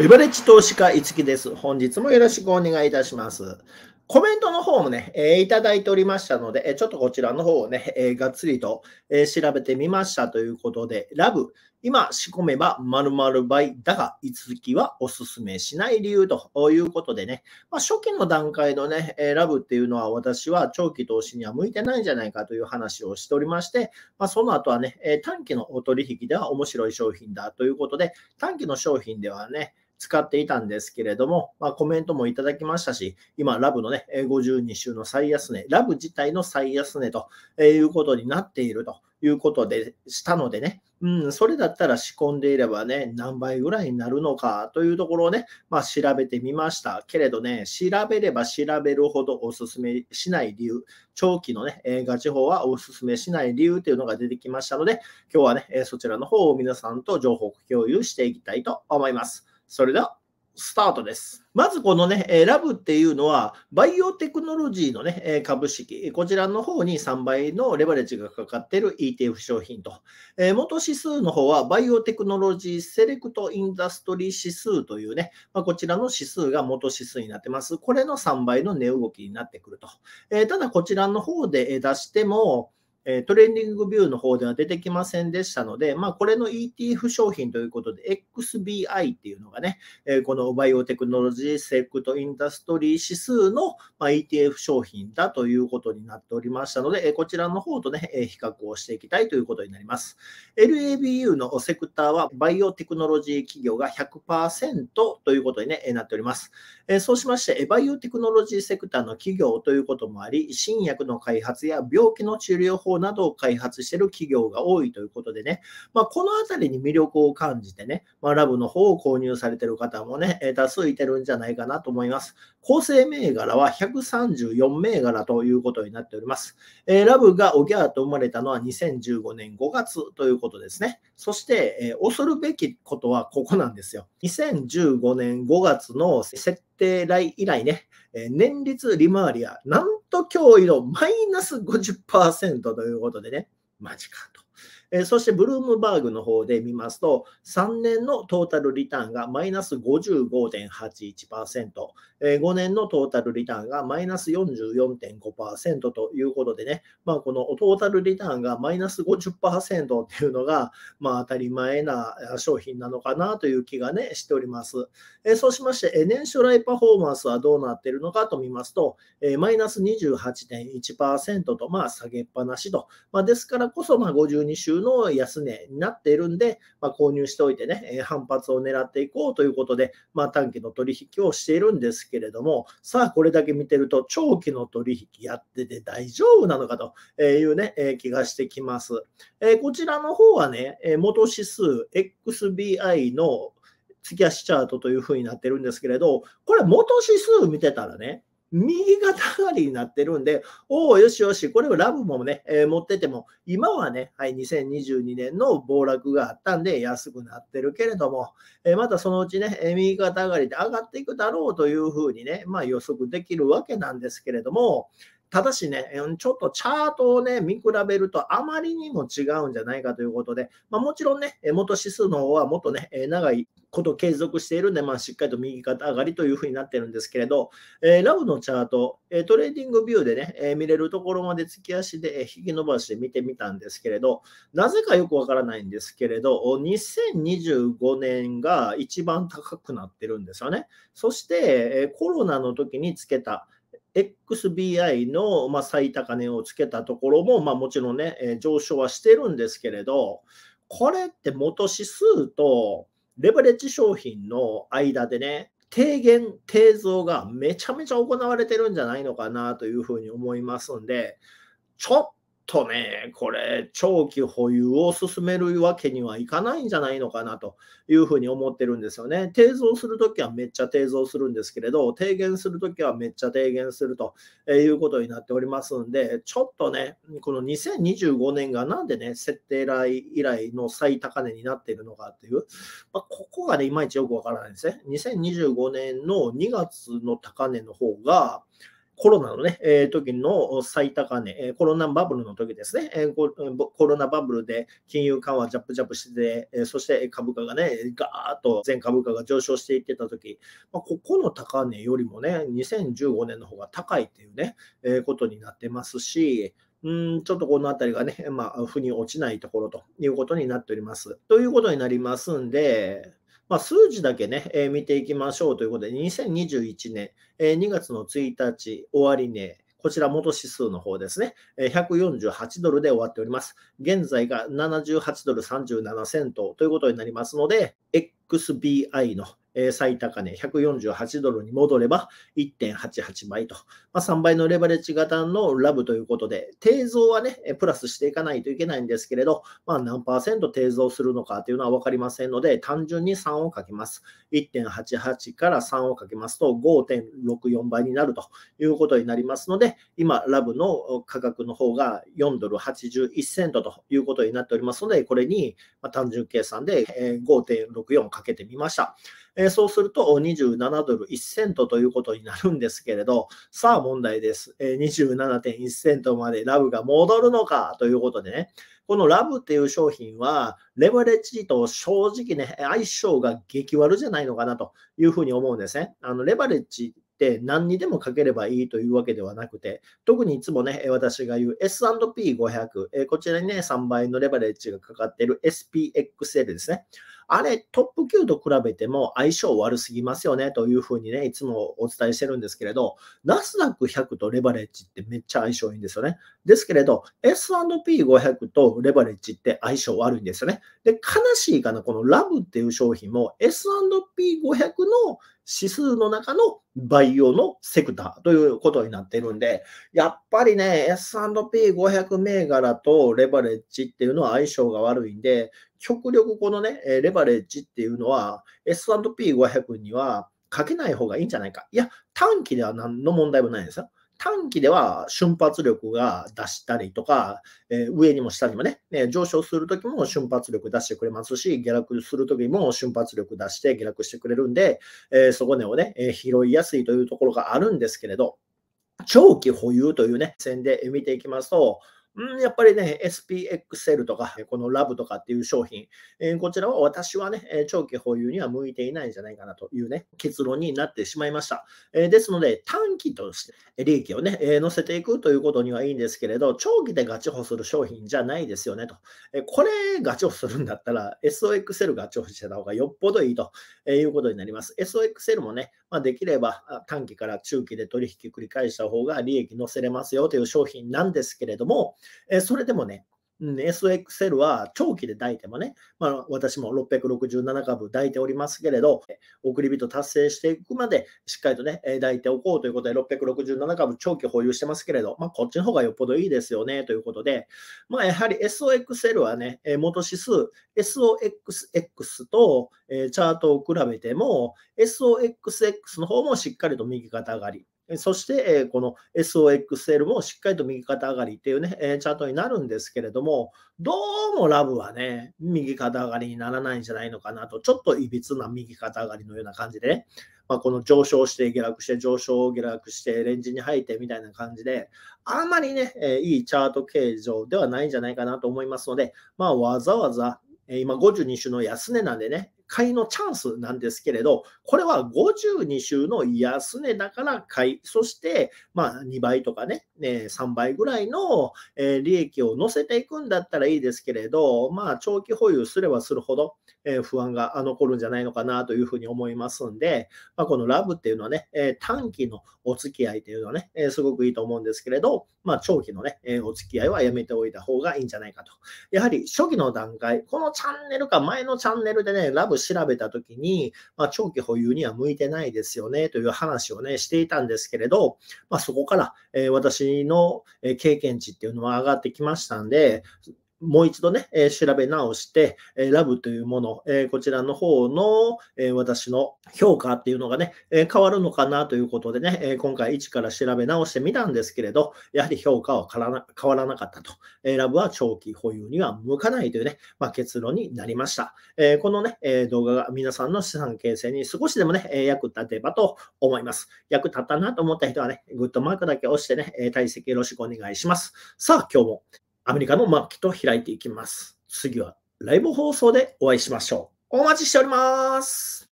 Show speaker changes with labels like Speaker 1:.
Speaker 1: レバレッジ投資家、いつきです。本日もよろしくお願いいたします。コメントの方もね、えー、いただいておりましたので、えちょっとこちらの方をね、えー、がっつりと、えー、調べてみましたということで、ラブ、今仕込めば〇〇倍だが、いつきはおすすめしない理由ということでね、まあ、初期の段階のね、えラブっていうのは私は長期投資には向いてないんじゃないかという話をしておりまして、まあ、その後はね、え短期のお取引では面白い商品だということで、短期の商品ではね、使っていたんですけれども、まあ、コメントもいただきましたし、今、ラブのね、52週の最安値、ラブ自体の最安値ということになっているということでしたのでね、うん、それだったら仕込んでいればね、何倍ぐらいになるのかというところをね、まあ、調べてみましたけれどね、調べれば調べるほどお勧めしない理由、長期のね、えガチ法はおすすめしない理由というのが出てきましたので、今日はね、えそちらの方を皆さんと情報共有していきたいと思います。それでは、スタートです。まずこのね、えラブっていうのは、バイオテクノロジーのね、え株式、こちらの方に3倍のレバレッジがかかっている ETF 商品と、え元指数の方は、バイオテクノロジーセレクトインダストリー指数というね、まこちらの指数が元指数になってます。これの3倍の値動きになってくると。えただ、こちらの方で出しても、えトレーニングビューの方では出てきませんでしたので、まあ、これの ETF 商品ということで、XBI っていうのがね、えこのバイオテクノロジーセクトインダストリー指数の、ま ETF 商品だということになっておりましたので、えこちらの方とね、え比較をしていきたいということになります。LABU のセクターは、バイオテクノロジー企業が100%ということに、ね、なっております。えそうしまして、バイオテクノロジーセクターの企業ということもあり、新薬の開発や病気の治療法行などを開発している企業が多いということでね、まあ、このあたりに魅力を感じてね、まあ、ラブの方を購入されている方もね、多数いてるんじゃないかなと思います。構成銘柄は134銘柄ということになっております。えー、ラブがオギャーと生まれたのは2015年5月ということですね。そして、えー、恐るべきことはここなんですよ。2015年5月の設定来以来ね、え年率利回りはなんと驚異のマイナス50%ということでね、マジかと。えそしてブルームバーグの方で見ますと、3年のトータルリターンがマイナス55.81%、5年のトータルリターンがマイナス44.5%ということでね、まあ、このトータルリターンがマイナス50%っていうのが、まあ、当たり前な商品なのかなという気がね、しております。えそうしまして、年初来パフォーマンスはどうなっているのかと見ますと、えマイナス28.1%と、まあ、下げっぱなしと、まあ、ですからこそ、まあ、52週の安値になっているんで、まあ、購入しておいてね、反発を狙っていこうということで、まあ、短期の取引をしているんですけれども、さあ、これだけ見てると、長期の取引やってて大丈夫なのかというね、気がしてきます。こちらの方はね、元指数 XBI の月足チャートというふうになってるんですけれど、これ元指数見てたらね、右肩上がりになってるんで、おお、よしよし、これをラブもね、えー、持ってても、今はね、はい、2022年の暴落があったんで安くなってるけれども、えー、またそのうちね、え右肩上がりで上がっていくだろうというふうにね、まあ予測できるわけなんですけれども、ただしね、ちょっとチャートをね、見比べるとあまりにも違うんじゃないかということで、まあ、もちろんね、元指数の方はもっとね、長いこと継続しているんで、まあ、しっかりと右肩上がりというふうになってるんですけれど、えー、ラブのチャート、えトレーディングビューでね、えー、見れるところまで月足で、え引き伸ばして見てみたんですけれど、なぜかよくわからないんですけれど、2025年が一番高くなってるんですよね。そして、えコロナの時につけた、XBI の、まあ、最高値をつけたところも、まあ、もちろんね、えー、上昇はしてるんですけれど、これって元指数とレバレッジ商品の間でね、低減、低増がめちゃめちゃ行われてるんじゃないのかなというふうに思いますんで、ちょっとね、これ、長期保有を進めるわけにはいかないんじゃないのかなというふうに思ってるんですよね。低増するときはめっちゃ低増するんですけれど、低減するときはめっちゃ低減するということになっておりますんで、ちょっとね、この2025年がなんでね、設定来以来の最高値になっているのかっていう、まあ、ここがね、いまいちよくわからないですね。2025年の2月の高値の方が、コロナのね、えー、時の最高値、えコロナバブルの時ですね、えコロナバブルで金融緩和ジャップジャップして、えそして株価がね、ガーッと全株価が上昇していってた時、まあ、ここの高値よりもね、2015年の方が高いっていうね、えことになってますし、うんちょっとこの辺りがね、まあ、腑に落ちないところということになっております。ということになりますんで、まあ、数字だけね、えー、見ていきましょうということで、2021年、えー、2月の1日終値、ね、こちら元指数の方ですね、えー、148ドルで終わっております。現在が78ドル37セントということになりますので、XBI の最高値148ドルに戻れば1.88倍と、まあ、3倍のレバレッジ型のラブということで、低増はね、プラスしていかないといけないんですけれど、まあ、何パーセント低増するのかというのは分かりませんので、単純に3をかけます。1.88から3をかけますと5.64倍になるということになりますので、今、ラブの価格の方が4ドル81セントということになっておりますので、これに単純計算で5.64かけてみました。えー、そうすると27ドル1セントということになるんですけれど、さあ問題です。えー、27.1セントまでラブが戻るのかということでね、このラブっていう商品は、レバレッジと正直ね、相性が激悪じゃないのかなというふうに思うんですね。あのレバレッジっ何にでもかければいいというわけではなくて、特にいつもね、私が言う S&P500、こちらにね、3倍のレバレッジがかかっている SPXL ですね。あれ、トップ級と比べても相性悪すぎますよねというふうにね、いつもお伝えしてるんですけれど、ナスダック100とレバレッジってめっちゃ相性いいんですよね。ですけれど、S&P500 とレバレッジって相性悪いんですよね。で、悲しいかな、このラブっていう商品も S&P500 の指数の中の培養のセクターということになっているんで、やっぱりね、S&P500 銘柄とレバレッジっていうのは相性が悪いんで、極力このね、レバレッジっていうのは S&P500 にはかけない方がいいんじゃないか。いや、短期では何の問題もないんですよ。短期では瞬発力が出したりとか、えー、上にも下にもね、ね上昇するときも瞬発力出してくれますし、下落するときも瞬発力出して下落してくれるんで、えー、そこねをね、えー、拾いやすいというところがあるんですけれど、長期保有というね、線で見ていきますと、うん、やっぱりね、SPXL とか、このラブとかっていう商品、えー、こちらは私はね、長期保有には向いていないんじゃないかなというね、結論になってしまいました。えー、ですので、短期として利益をね、えー、乗せていくということにはいいんですけれど、長期でガチホする商品じゃないですよねと。えこれガチホするんだったら、SOXL ガチ保してた方がよっぽどいいということになります。SOXL もね、まあ、できれば短期から中期で取引繰り返した方が利益乗せれますよという商品なんですけれども、えそれでもね、うん、SXL は長期で抱いてもね、まあ、私も667株抱いておりますけれど、送り人達成していくまでしっかりとね、抱いておこうということで、667株長期保有してますけれど、まあ、こっちの方がよっぽどいいですよねということで、まあ、やはり SOXL はね、元指数、SOXX とチャートを比べても、SOXX の方もしっかりと右肩上がり。そして、この SOXL もしっかりと右肩上がりっていうね、チャートになるんですけれども、どうもラブはね、右肩上がりにならないんじゃないのかなと、ちょっといびつな右肩上がりのような感じで、ね、まあ、この上昇して下落して、上昇下落して、レンジに入ってみたいな感じで、あんまりね、いいチャート形状ではないんじゃないかなと思いますので、まあ、わざわざ今52週の安値なんでね、買いのチャンスなんですけれど、これは52週の安値だから買い、そして、ま2倍とかね、ね3倍ぐらいの、え利益を乗せていくんだったらいいですけれど、まあ、長期保有すればするほど、え不安が残るんじゃないのかなというふうに思いますんで、まこのラブっていうのはね、え短期のお付き合いというのはね、えすごくいいと思うんですけれど、まあ、長期のね、えお付き合いはやめておいた方がいいんじゃないかと。やはり初期の段階、このチャンネルか前のチャンネルでね、ラブ調べたときに、まあ、長期保有には向いてないですよねという話をね、していたんですけれど、まあ、そこから、え私の経験値っていうのは上がってきましたんで、もう一度ね、え調べ直して、えラブというもの、えこちらの方の、え私の評価っていうのがね、え変わるのかなということでね、え今回一から調べ直してみたんですけれど、やはり評価は変わらなかったと、えラブは長期保有には向かないというね、まあ、結論になりました。えこのね、え動画が皆さんの資産形成に少しでもね、え役立てばと思います。役立ったなと思った人はね、グッドマークだけ押してね、え体積よろしくお願いします。さあ、今日もアメリカのマーケットを開いていきます。次はライブ放送でお会いしましょう。お待ちしております。